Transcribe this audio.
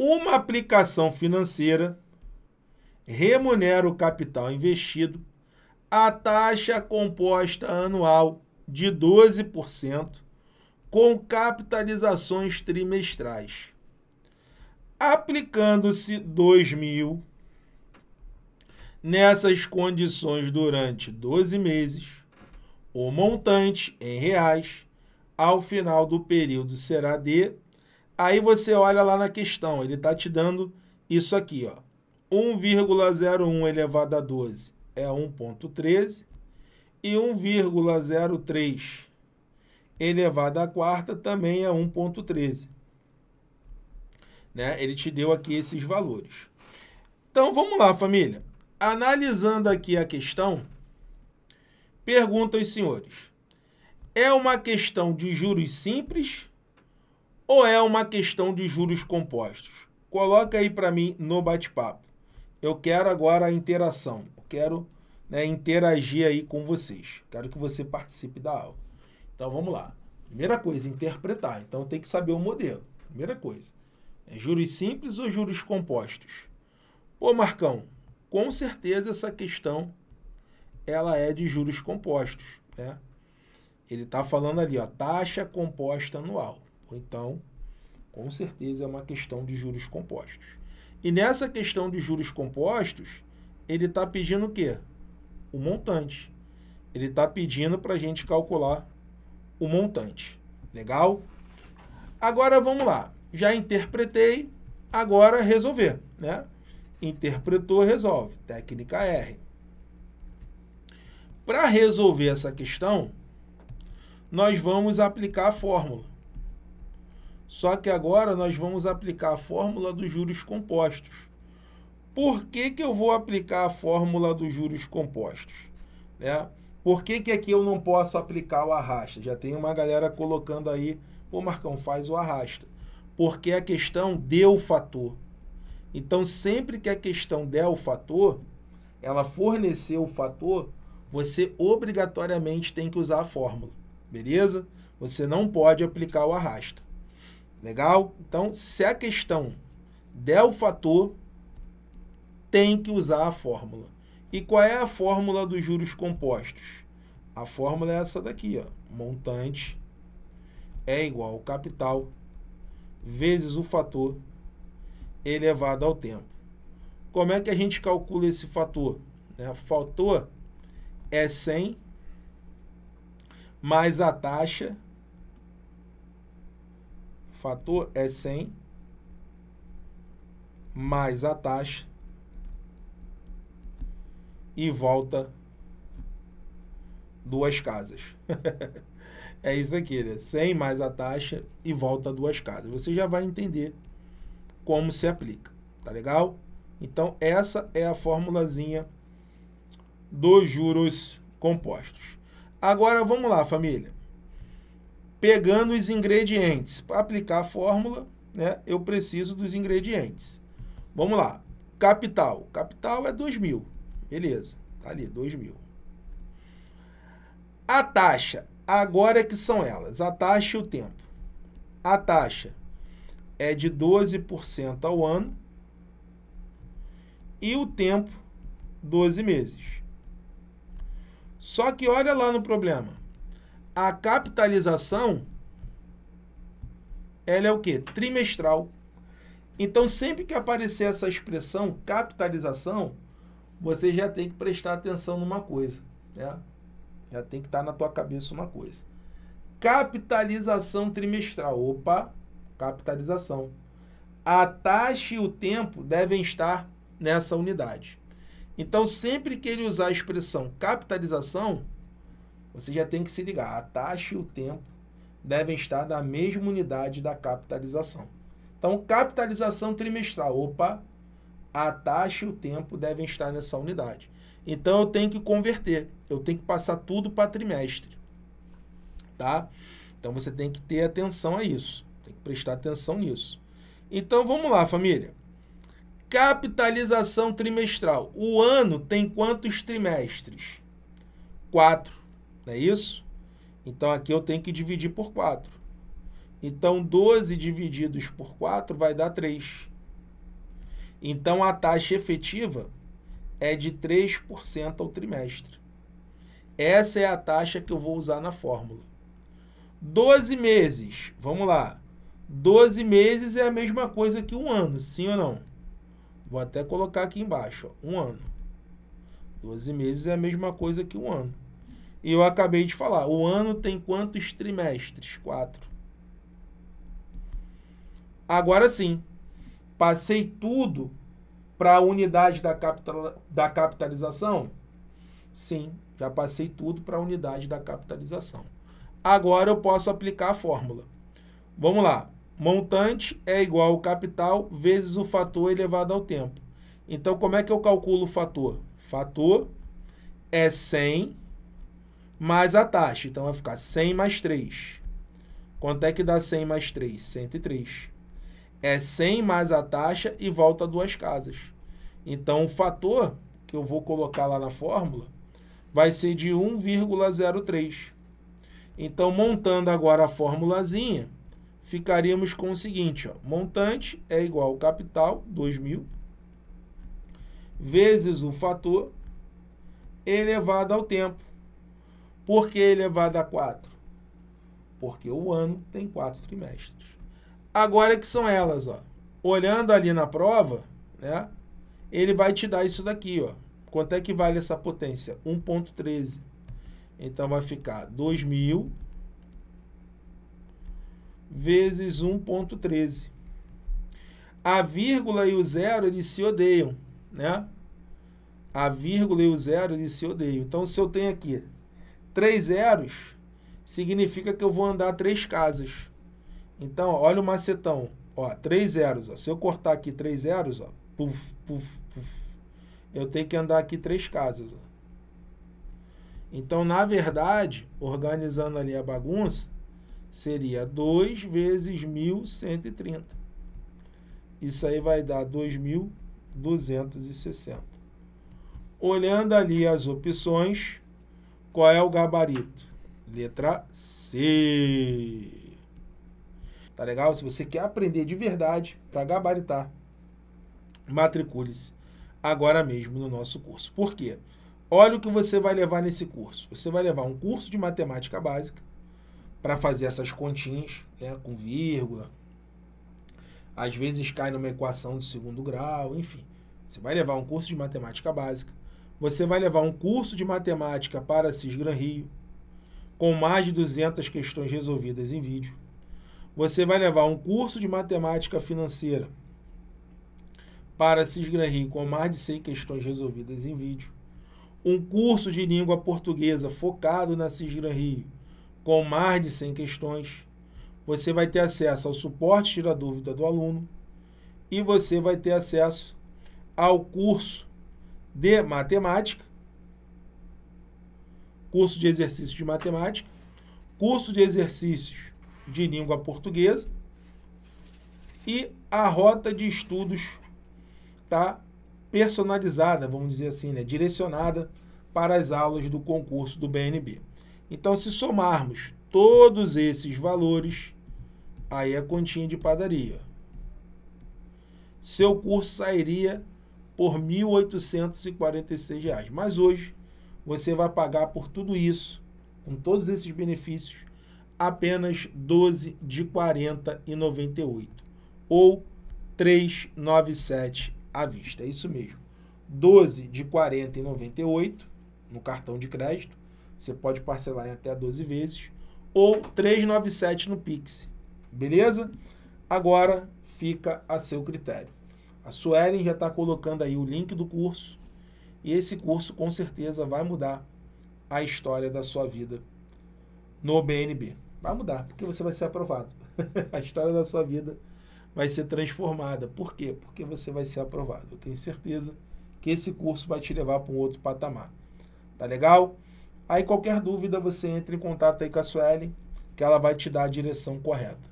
uma aplicação financeira remunera o capital investido a taxa composta anual de 12% com capitalizações trimestrais. Aplicando-se 2000 nessas condições durante 12 meses, o montante em reais ao final do período será de Aí você olha lá na questão, ele está te dando isso aqui, ó. 1,01 elevado a 12 é 1.13 e 1,03 elevado a quarta também é 1.13. Né? Ele te deu aqui esses valores. Então vamos lá, família. Analisando aqui a questão, pergunta aos senhores: é uma questão de juros simples ou é uma questão de juros compostos? Coloca aí para mim no bate-papo. Eu quero agora a interação. Eu quero né, interagir aí com vocês. Quero que você participe da aula. Então vamos lá. Primeira coisa, interpretar. Então tem que saber o modelo. Primeira coisa. É juros simples ou juros compostos? Pô, Marcão, com certeza essa questão ela é de juros compostos. Né? Ele está falando ali, ó, taxa composta anual. Ou então, com certeza, é uma questão de juros compostos. E nessa questão de juros compostos, ele está pedindo o quê? O montante. Ele está pedindo para a gente calcular o montante. Legal? Agora vamos lá. Já interpretei, agora resolver. Né? Interpretou, resolve. Técnica R. Para resolver essa questão, nós vamos aplicar a fórmula. Só que agora nós vamos aplicar a fórmula dos juros compostos. Por que, que eu vou aplicar a fórmula dos juros compostos? Né? Por que, que aqui eu não posso aplicar o arrasta? Já tem uma galera colocando aí, pô, Marcão, faz o arrasta. Porque é a questão deu fator. Então, sempre que a questão der o fator, ela forneceu o fator, você obrigatoriamente tem que usar a fórmula, beleza? Você não pode aplicar o arrasta. Legal? Então, se a questão der o fator, tem que usar a fórmula. E qual é a fórmula dos juros compostos? A fórmula é essa daqui, ó. Montante é igual ao capital vezes o fator elevado ao tempo. Como é que a gente calcula esse fator? O é, Fator é 100 mais a taxa fator é 100 mais a taxa e volta duas casas. é isso aqui, né? 100 mais a taxa e volta duas casas. Você já vai entender como se aplica, tá legal? Então, essa é a formulazinha dos juros compostos. Agora, vamos lá, família. Pegando os ingredientes, para aplicar a fórmula, né, eu preciso dos ingredientes. Vamos lá. Capital. Capital é 2 mil. Beleza. Tá ali, 2 mil. A taxa. Agora é que são elas. A taxa e o tempo. A taxa é de 12% ao ano. E o tempo, 12 meses. Só que olha lá no problema. A capitalização ela é o que? Trimestral. Então, sempre que aparecer essa expressão capitalização, você já tem que prestar atenção numa coisa. Né? Já tem que estar tá na tua cabeça uma coisa. Capitalização trimestral. Opa, capitalização. A taxa e o tempo devem estar nessa unidade. Então, sempre que ele usar a expressão capitalização, você já tem que se ligar, a taxa e o tempo devem estar na mesma unidade da capitalização. Então, capitalização trimestral, opa, a taxa e o tempo devem estar nessa unidade. Então, eu tenho que converter, eu tenho que passar tudo para trimestre, tá? Então, você tem que ter atenção a isso, tem que prestar atenção nisso. Então, vamos lá, família. Capitalização trimestral. O ano tem quantos trimestres? Quatro. Não é isso? Então aqui eu tenho que dividir por 4. Então 12 divididos por 4 vai dar 3. Então a taxa efetiva é de 3% ao trimestre. Essa é a taxa que eu vou usar na fórmula. 12 meses, vamos lá. 12 meses é a mesma coisa que um ano, sim ou não? Vou até colocar aqui embaixo, ó, um ano. 12 meses é a mesma coisa que um ano. E eu acabei de falar, o ano tem quantos trimestres? Quatro. Agora sim, passei tudo para a unidade da, capital, da capitalização? Sim, já passei tudo para a unidade da capitalização. Agora eu posso aplicar a fórmula. Vamos lá. Montante é igual ao capital vezes o fator elevado ao tempo. Então, como é que eu calculo o fator? Fator é 100 mais a taxa. Então vai ficar 100 mais 3. Quanto é que dá 100 mais 3? 103. É 100 mais a taxa e volta duas casas. Então o fator que eu vou colocar lá na fórmula vai ser de 1,03. Então montando agora a formulazinha, ficaríamos com o seguinte, ó, montante é igual ao capital, 2.000, vezes o fator elevado ao tempo. Por que elevado é a 4? Porque o ano tem quatro trimestres. Agora é que são elas, ó. Olhando ali na prova, né? Ele vai te dar isso daqui, ó. Quanto é que vale essa potência? 1.13. Então vai ficar 2000 vezes 1.13. A vírgula e o zero, eles se odeiam, né? A vírgula e o zero, eles se odeiam. Então, se eu tenho aqui três zeros significa que eu vou andar três casas. Então, olha o macetão. Ó, três zeros. Ó. Se eu cortar aqui três zeros, ó, puf, puf, puf, eu tenho que andar aqui três casas. Ó. Então, na verdade, organizando ali a bagunça, seria 2 vezes 1.130. Isso aí vai dar 2.260. Olhando ali as opções, qual é o gabarito? Letra C. Tá legal? Se você quer aprender de verdade para gabaritar, matricule-se agora mesmo no nosso curso. Por quê? Olha o que você vai levar nesse curso. Você vai levar um curso de matemática básica para fazer essas continhas, né, com vírgula. Às vezes cai numa equação de segundo grau, enfim. Você vai levar um curso de matemática básica você vai levar um curso de matemática para Cisgran Rio, com mais de 200 questões resolvidas em vídeo. Você vai levar um curso de matemática financeira para Cisgran Rio, com mais de 100 questões resolvidas em vídeo. Um curso de língua portuguesa focado na Cisgran Rio, com mais de 100 questões. Você vai ter acesso ao suporte Tira Dúvida do aluno e você vai ter acesso ao curso de matemática, curso de exercícios de matemática, curso de exercícios de língua portuguesa e a rota de estudos tá personalizada, vamos dizer assim, né, direcionada para as aulas do concurso do BNB. Então, se somarmos todos esses valores, aí a é continha de padaria. Seu curso sairia por R$ 1.846. Mas hoje você vai pagar por tudo isso, com todos esses benefícios, apenas 12 de 40 ou 397 à vista. É isso mesmo. 12 de 40 no cartão de crédito, você pode parcelar em até 12 vezes ou 397 no Pix. Beleza? Agora fica a seu critério. A Suelen já está colocando aí o link do curso. E esse curso com certeza vai mudar a história da sua vida no BNB. Vai mudar, porque você vai ser aprovado. a história da sua vida vai ser transformada. Por quê? Porque você vai ser aprovado. Eu tenho certeza que esse curso vai te levar para um outro patamar. Tá legal? Aí qualquer dúvida você entra em contato aí com a Suelen, que ela vai te dar a direção correta.